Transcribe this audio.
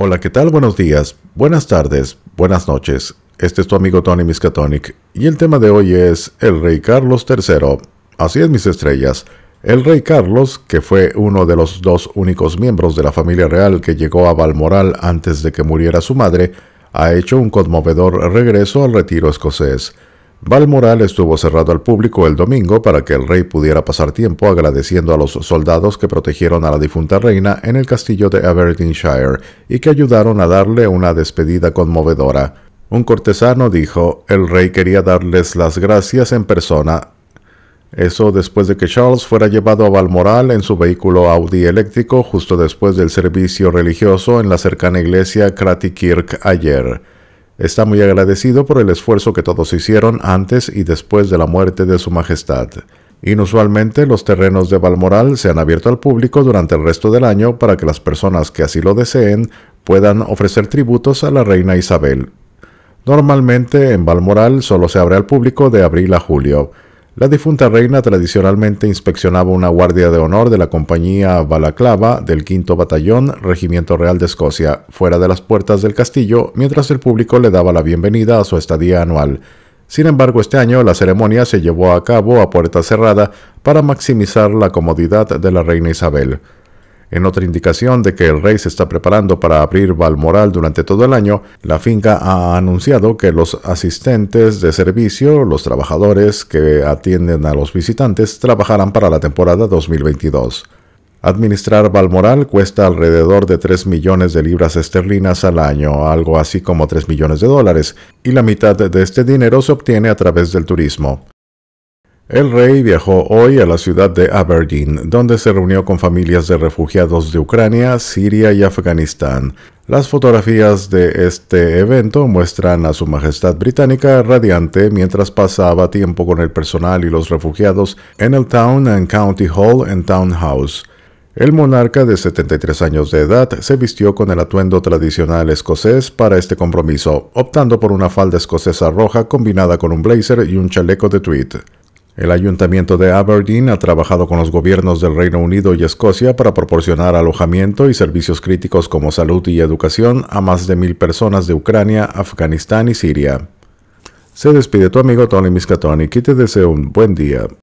Hola, ¿qué tal? Buenos días, buenas tardes, buenas noches. Este es tu amigo Tony Miskatonic y el tema de hoy es el rey Carlos III. Así es, mis estrellas. El rey Carlos, que fue uno de los dos únicos miembros de la familia real que llegó a Balmoral antes de que muriera su madre, ha hecho un conmovedor regreso al retiro escocés. Balmoral estuvo cerrado al público el domingo para que el rey pudiera pasar tiempo agradeciendo a los soldados que protegieron a la difunta reina en el castillo de Aberdeenshire y que ayudaron a darle una despedida conmovedora. Un cortesano dijo, el rey quería darles las gracias en persona. Eso después de que Charles fuera llevado a Balmoral en su vehículo Audi eléctrico justo después del servicio religioso en la cercana iglesia Kratikirk Kirk ayer. Está muy agradecido por el esfuerzo que todos hicieron antes y después de la muerte de Su Majestad. Inusualmente, los terrenos de Balmoral se han abierto al público durante el resto del año para que las personas que así lo deseen puedan ofrecer tributos a la reina Isabel. Normalmente en Balmoral solo se abre al público de abril a julio. La difunta reina tradicionalmente inspeccionaba una guardia de honor de la compañía Balaclava del V batallón Regimiento Real de Escocia fuera de las puertas del castillo mientras el público le daba la bienvenida a su estadía anual. Sin embargo, este año la ceremonia se llevó a cabo a puerta cerrada para maximizar la comodidad de la reina Isabel. En otra indicación de que el rey se está preparando para abrir Valmoral durante todo el año, la finca ha anunciado que los asistentes de servicio, los trabajadores que atienden a los visitantes, trabajarán para la temporada 2022. Administrar Valmoral cuesta alrededor de 3 millones de libras esterlinas al año, algo así como 3 millones de dólares, y la mitad de este dinero se obtiene a través del turismo. El rey viajó hoy a la ciudad de Aberdeen, donde se reunió con familias de refugiados de Ucrania, Siria y Afganistán. Las fotografías de este evento muestran a Su Majestad Británica radiante mientras pasaba tiempo con el personal y los refugiados en el Town and County Hall and Townhouse. El monarca de 73 años de edad se vistió con el atuendo tradicional escocés para este compromiso, optando por una falda escocesa roja combinada con un blazer y un chaleco de tweed. El Ayuntamiento de Aberdeen ha trabajado con los gobiernos del Reino Unido y Escocia para proporcionar alojamiento y servicios críticos como salud y educación a más de mil personas de Ucrania, Afganistán y Siria. Se despide tu amigo Tony Miscatoni y te deseo un buen día.